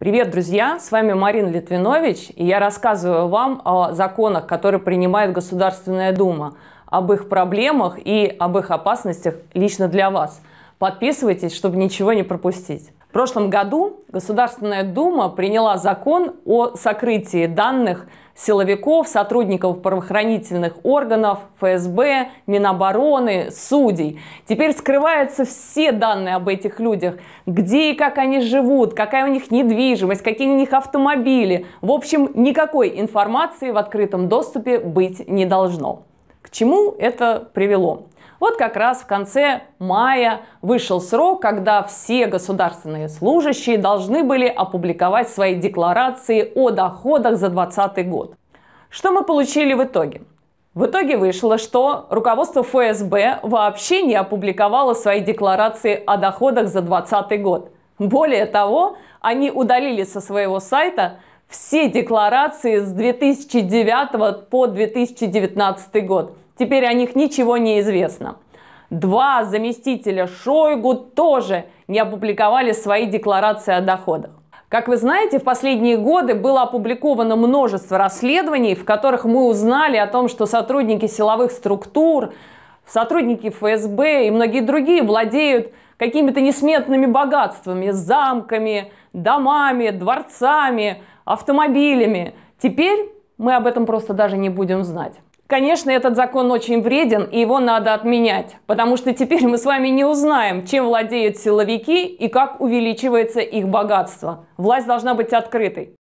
Привет, друзья! С вами Марина Литвинович, и я рассказываю вам о законах, которые принимает Государственная Дума, об их проблемах и об их опасностях лично для вас. Подписывайтесь, чтобы ничего не пропустить. В прошлом году Государственная Дума приняла закон о сокрытии данных силовиков, сотрудников правоохранительных органов, ФСБ, Минобороны, судей. Теперь скрываются все данные об этих людях, где и как они живут, какая у них недвижимость, какие у них автомобили. В общем, никакой информации в открытом доступе быть не должно. К чему это привело? Вот как раз в конце мая вышел срок, когда все государственные служащие должны были опубликовать свои декларации о доходах за 2020 год. Что мы получили в итоге? В итоге вышло, что руководство ФСБ вообще не опубликовало свои декларации о доходах за 2020 год. Более того, они удалили со своего сайта все декларации с 2009 по 2019 год. Теперь о них ничего не известно. Два заместителя Шойгу тоже не опубликовали свои декларации о доходах. Как вы знаете, в последние годы было опубликовано множество расследований, в которых мы узнали о том, что сотрудники силовых структур, сотрудники ФСБ и многие другие владеют какими-то несметными богатствами, замками, домами, дворцами, автомобилями. Теперь мы об этом просто даже не будем знать. Конечно, этот закон очень вреден, и его надо отменять, потому что теперь мы с вами не узнаем, чем владеют силовики и как увеличивается их богатство. Власть должна быть открытой.